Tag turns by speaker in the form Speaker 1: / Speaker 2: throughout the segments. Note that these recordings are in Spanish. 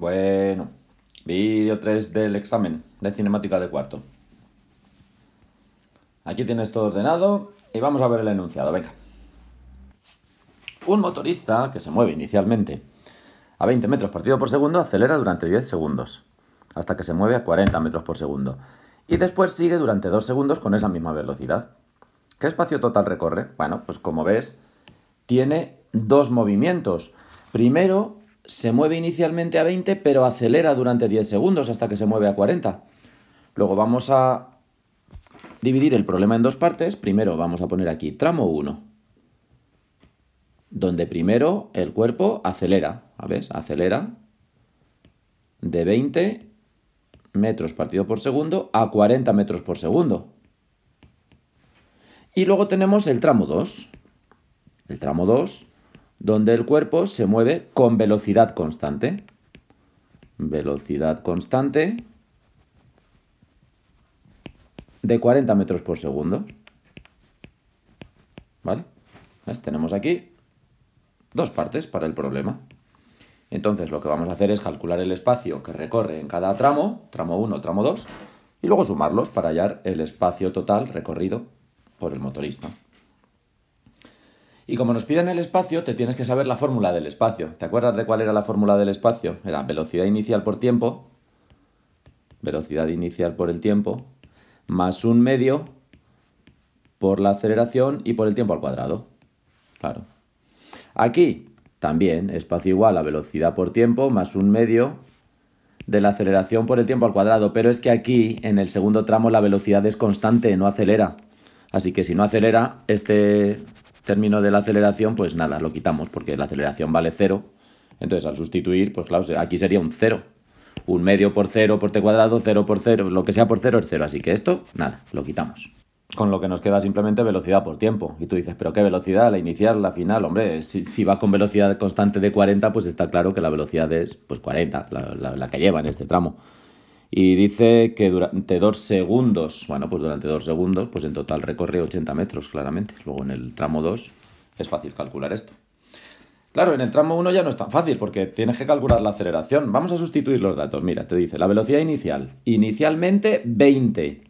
Speaker 1: Bueno, vídeo 3 del examen de cinemática de cuarto. Aquí tienes todo ordenado y vamos a ver el enunciado, venga. Un motorista que se mueve inicialmente a 20 metros partido por segundo acelera durante 10 segundos, hasta que se mueve a 40 metros por segundo, y después sigue durante 2 segundos con esa misma velocidad. ¿Qué espacio total recorre? Bueno, pues como ves, tiene dos movimientos. Primero, se mueve inicialmente a 20, pero acelera durante 10 segundos hasta que se mueve a 40. Luego vamos a dividir el problema en dos partes. Primero vamos a poner aquí tramo 1, donde primero el cuerpo acelera, ¿ves? Acelera de 20 metros partido por segundo a 40 metros por segundo. Y luego tenemos el tramo 2. El tramo 2 donde el cuerpo se mueve con velocidad constante. Velocidad constante de 40 metros por segundo. ¿Vale? Pues tenemos aquí dos partes para el problema. Entonces lo que vamos a hacer es calcular el espacio que recorre en cada tramo, tramo 1, tramo 2, y luego sumarlos para hallar el espacio total recorrido por el motorista. Y como nos piden el espacio, te tienes que saber la fórmula del espacio. ¿Te acuerdas de cuál era la fórmula del espacio? Era velocidad inicial por tiempo, velocidad inicial por el tiempo, más un medio por la aceleración y por el tiempo al cuadrado. Claro. Aquí también espacio igual a velocidad por tiempo más un medio de la aceleración por el tiempo al cuadrado, pero es que aquí en el segundo tramo la velocidad es constante, no acelera. Así que si no acelera, este término de la aceleración, pues nada, lo quitamos porque la aceleración vale cero. Entonces al sustituir, pues claro, aquí sería un cero. Un medio por cero por t cuadrado, cero por cero, lo que sea por cero es cero. Así que esto, nada, lo quitamos. Con lo que nos queda simplemente velocidad por tiempo. Y tú dices, pero ¿qué velocidad? La inicial, la final. Hombre, si, va con velocidad constante de 40, pues está claro que la velocidad es pues 40, la que lleva en este tramo. Y dice que durante dos segundos, bueno, pues durante dos segundos, pues en total recorre 80 metros, claramente. Luego en el tramo 2 es fácil calcular esto. Claro, en el tramo 1 ya no es tan fácil porque tienes que calcular la aceleración. Vamos a sustituir los datos. Mira, te dice la velocidad inicial. Inicialmente 20.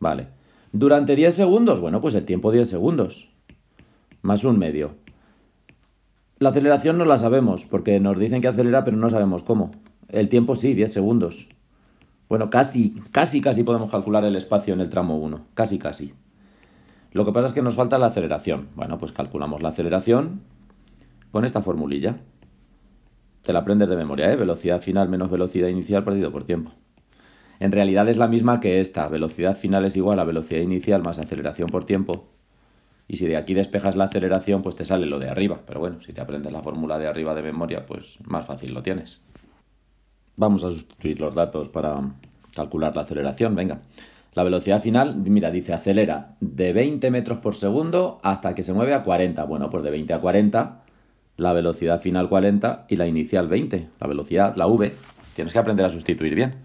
Speaker 1: Vale. Durante 10 segundos, bueno, pues el tiempo 10 segundos. Más un medio. La aceleración no la sabemos porque nos dicen que acelera pero no sabemos cómo. El tiempo sí, 10 segundos. Bueno, casi, casi, casi podemos calcular el espacio en el tramo 1. Casi, casi. Lo que pasa es que nos falta la aceleración. Bueno, pues calculamos la aceleración con esta formulilla. Te la aprendes de memoria, ¿eh? Velocidad final menos velocidad inicial partido por tiempo. En realidad es la misma que esta. Velocidad final es igual a velocidad inicial más aceleración por tiempo. Y si de aquí despejas la aceleración, pues te sale lo de arriba. Pero bueno, si te aprendes la fórmula de arriba de memoria, pues más fácil lo tienes. Vamos a sustituir los datos para calcular la aceleración, venga. La velocidad final, mira, dice acelera de 20 metros por segundo hasta que se mueve a 40. Bueno, pues de 20 a 40, la velocidad final 40 y la inicial 20. La velocidad, la V. Tienes que aprender a sustituir bien.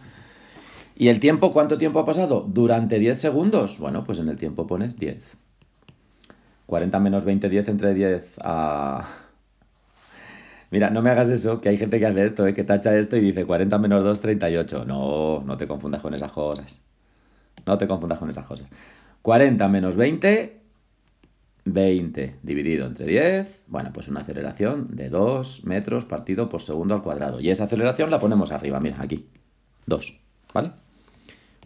Speaker 1: ¿Y el tiempo? ¿Cuánto tiempo ha pasado? Durante 10 segundos. Bueno, pues en el tiempo pones 10. 40 menos 20, 10 entre 10 a... Mira, no me hagas eso, que hay gente que hace esto, eh, que tacha esto y dice 40 menos 2, 38. No, no te confundas con esas cosas. No te confundas con esas cosas. 40 menos 20, 20 dividido entre 10. Bueno, pues una aceleración de 2 metros partido por segundo al cuadrado. Y esa aceleración la ponemos arriba, mira, aquí. 2, ¿vale?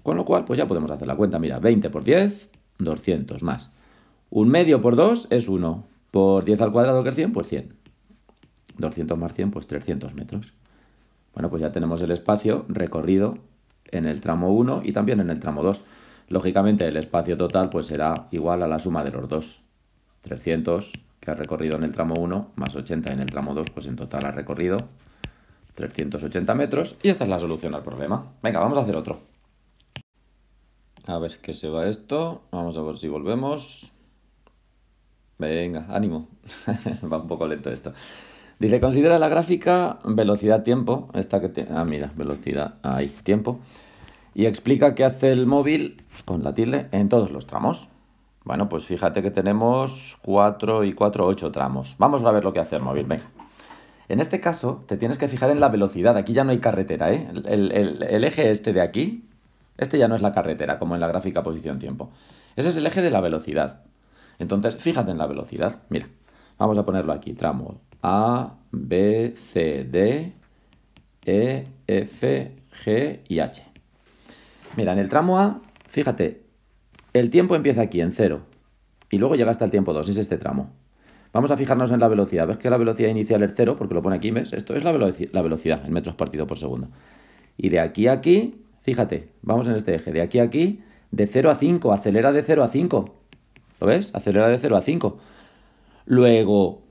Speaker 1: Con lo cual, pues ya podemos hacer la cuenta. Mira, 20 por 10, 200 más. Un medio por 2 es 1. Por 10 al cuadrado, que es 100, pues 100. 200 más 100, pues 300 metros. Bueno, pues ya tenemos el espacio recorrido en el tramo 1 y también en el tramo 2. Lógicamente el espacio total pues será igual a la suma de los dos. 300 que ha recorrido en el tramo 1 más 80 en el tramo 2, pues en total ha recorrido 380 metros y esta es la solución al problema. Venga, vamos a hacer otro. A ver qué se va esto. Vamos a ver si volvemos. Venga, ánimo. va un poco lento esto. Dice, considera la gráfica velocidad-tiempo, esta que tiene, ah, mira, velocidad, ahí, tiempo, y explica qué hace el móvil con la tilde en todos los tramos. Bueno, pues fíjate que tenemos 4 y 4, 8 tramos. Vamos a ver lo que hace el móvil, venga. En este caso, te tienes que fijar en la velocidad. Aquí ya no hay carretera, ¿eh? el eje este de aquí, este ya no es la carretera, como en la gráfica posición-tiempo. Ese es el eje de la velocidad. Entonces, fíjate en la velocidad. Mira, vamos a ponerlo aquí, tramo a, B, C, D, E, F, G y H. Mira, en el tramo A, fíjate, el tiempo empieza aquí, en 0, y luego llega hasta el tiempo 2, es este tramo. Vamos a fijarnos en la velocidad. ¿Ves que la velocidad inicial es 0? Porque lo pone aquí, ¿ves? Esto es la, la velocidad en metros partido por segundo. Y de aquí a aquí, fíjate, vamos en este eje, de aquí a aquí, de 0 a 5, acelera de 0 a 5. ¿Lo ves? Acelera de 0 a 5. Luego,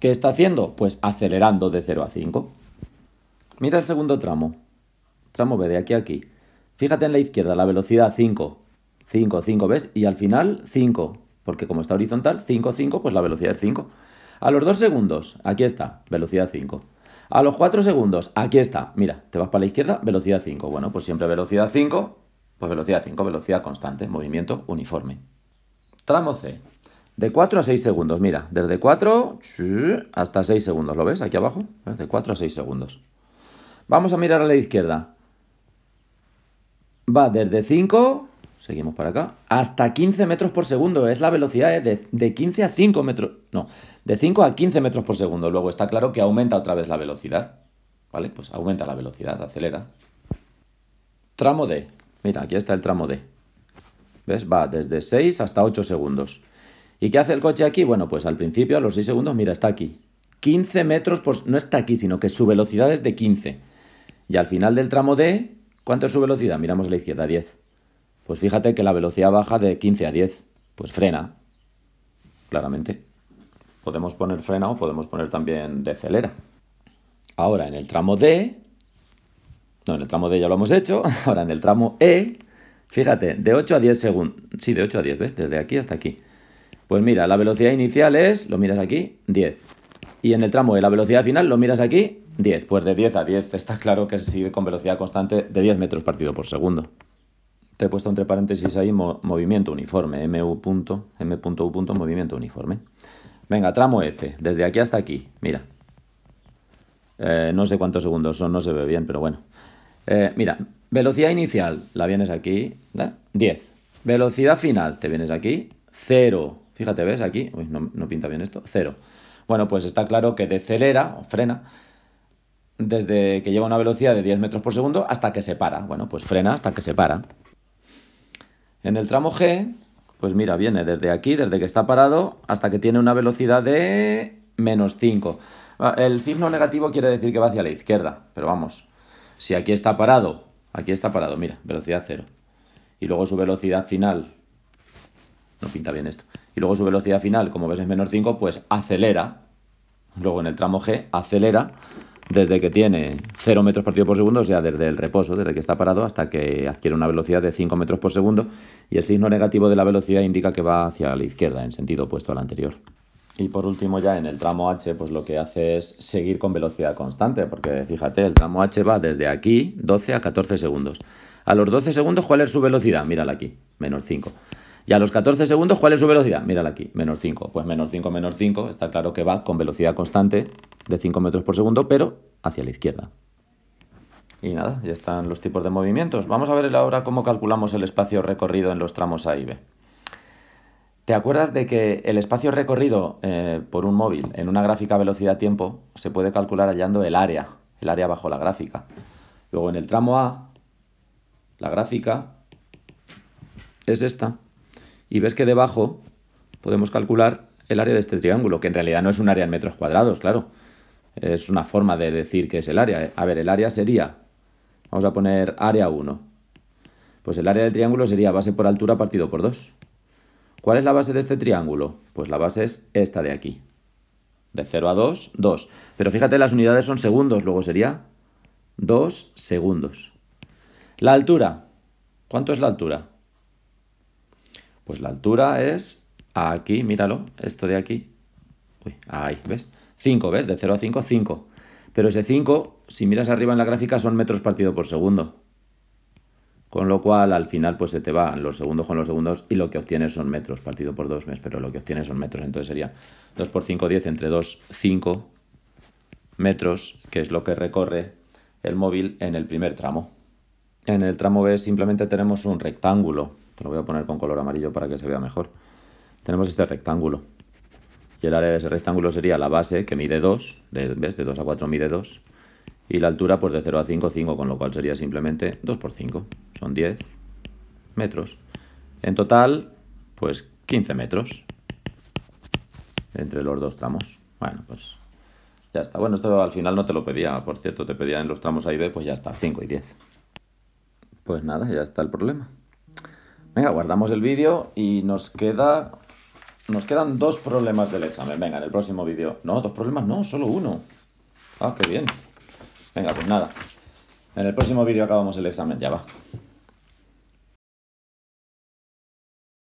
Speaker 1: ¿Qué está haciendo? Pues acelerando de 0 a 5. Mira el segundo tramo. Tramo B, de aquí a aquí. Fíjate en la izquierda, la velocidad 5. 5, 5, ¿ves? Y al final 5. Porque como está horizontal, 5, 5, pues la velocidad es 5. A los 2 segundos, aquí está, velocidad 5. A los 4 segundos, aquí está. Mira, te vas para la izquierda, velocidad 5. Bueno, pues siempre velocidad 5, pues velocidad 5, velocidad constante, movimiento uniforme. Tramo C. De 4 a 6 segundos, mira, desde 4 hasta 6 segundos, ¿lo ves aquí abajo? ¿Eh? De 4 a 6 segundos. Vamos a mirar a la izquierda. Va desde 5, seguimos para acá, hasta 15 metros por segundo, es la velocidad ¿eh? de, de 15 a 5 metros, no, de 5 a 15 metros por segundo. Luego está claro que aumenta otra vez la velocidad, ¿vale? Pues aumenta la velocidad, acelera. Tramo D, mira, aquí está el tramo D. ¿Ves? Va desde 6 hasta 8 segundos. ¿Y qué hace el coche aquí? Bueno, pues al principio, a los 6 segundos, mira, está aquí. 15 metros, pues no está aquí, sino que su velocidad es de 15. Y al final del tramo D, ¿cuánto es su velocidad? Miramos la izquierda, 10. Pues fíjate que la velocidad baja de 15 a 10. Pues frena, claramente. Podemos poner frena o podemos poner también decelera. Ahora, en el tramo D, no, en el tramo D ya lo hemos hecho, ahora en el tramo E, fíjate, de 8 a 10 segundos, sí, de 8 a 10, ¿ves? Desde aquí hasta aquí. Pues mira, la velocidad inicial es, lo miras aquí, 10. Y en el tramo de la velocidad final lo miras aquí, 10. Pues de 10 a 10, está claro que se sigue con velocidad constante de 10 metros partido por segundo. Te he puesto entre paréntesis ahí movimiento uniforme, MU. punto movimiento uniforme. Venga, tramo F, desde aquí hasta aquí, mira. Eh, no sé cuántos segundos son, no se ve bien, pero bueno. Eh, mira, velocidad inicial, la vienes aquí, 10. ¿eh? Velocidad final, te vienes aquí, 0. Fíjate, ¿ves aquí? no, pinta bien esto. Cero. Bueno, pues está claro que decelera o frena desde que lleva una velocidad de 10 metros por segundo hasta que se para. Bueno, pues frena hasta que se para. En el tramo G, pues mira, viene desde aquí, desde que está parado, hasta que tiene una velocidad de menos 5. Ah, el signo negativo quiere decir que va hacia la izquierda, pero vamos, si aquí está parado, aquí está parado, mira, velocidad cero. Y luego su velocidad final no pinta bien esto. Y luego su velocidad final, como ves, es menor 5, pues acelera. Luego en el tramo G, acelera desde que tiene 0 metros partido por segundo, o sea, desde el reposo, desde que está parado, hasta que adquiere una velocidad de 5 metros por segundo. Y el signo negativo de la velocidad indica que va hacia la izquierda, en sentido opuesto al anterior. Y por último ya en el tramo H, pues lo que hace es seguir con velocidad constante, porque fíjate, el tramo H va desde aquí 12 a 14 segundos. A los 12 segundos, ¿cuál es su velocidad? Mírala aquí, menos 5. Y a los 14 segundos, ¿cuál es su velocidad? Mírala aquí, menos 5. Pues menos 5, menos 5, está claro que va con velocidad constante de 5 metros por segundo, pero hacia la izquierda. Y nada, ya están los tipos de movimientos. Vamos a ver ahora cómo calculamos el espacio recorrido en los tramos A y B. ¿Te acuerdas de que el espacio recorrido eh, por un móvil en una gráfica velocidad-tiempo se puede calcular hallando el área, el área bajo la gráfica? Luego en el tramo A, la gráfica es esta y ves que debajo podemos calcular el área de este triángulo, que en realidad no es un área en metros cuadrados, claro. Es una forma de decir que es el área. A ver, el área sería, vamos a poner área 1. Pues el área del triángulo sería base por altura partido por 2. ¿Cuál es la base de este triángulo? Pues la base es esta de aquí. De 0 a 2, 2. Pero fíjate, las unidades son segundos, luego sería 2 segundos. La altura. ¿Cuánto es la altura? Pues la altura es aquí, míralo, esto de aquí. Uy, ahí, ¿ves? 5, ¿ves? De 0 a 5, 5. Pero ese 5, si miras arriba en la gráfica, son metros partido por segundo. Con lo cual, al final, pues se te van los segundos con los segundos y lo que obtienes son metros, partido por 2, pero lo que obtienes son metros. Entonces sería 2 por 5, 10, entre 2, 5 metros, que es lo que recorre el móvil en el primer tramo. En el tramo B simplemente tenemos un rectángulo lo voy a poner con color amarillo para que se vea mejor. Tenemos este rectángulo. Y el área de ese rectángulo sería la base, que mide 2, de, ¿ves? De 2 a 4 mide 2. Y la altura, pues de 0 a 5, 5, con lo cual sería simplemente 2 por 5. Son 10 metros. En total, pues 15 metros entre los dos tramos. Bueno, pues ya está. Bueno, esto al final no te lo pedía, por cierto, te pedía en los tramos A y B, pues ya está, 5 y 10. Pues nada, ya está el problema. Venga, guardamos el vídeo y nos queda... Nos quedan dos problemas del examen. Venga, en el próximo vídeo. No, dos problemas no, solo uno. Ah, qué bien. Venga, pues nada. En el próximo vídeo acabamos el examen, ya va.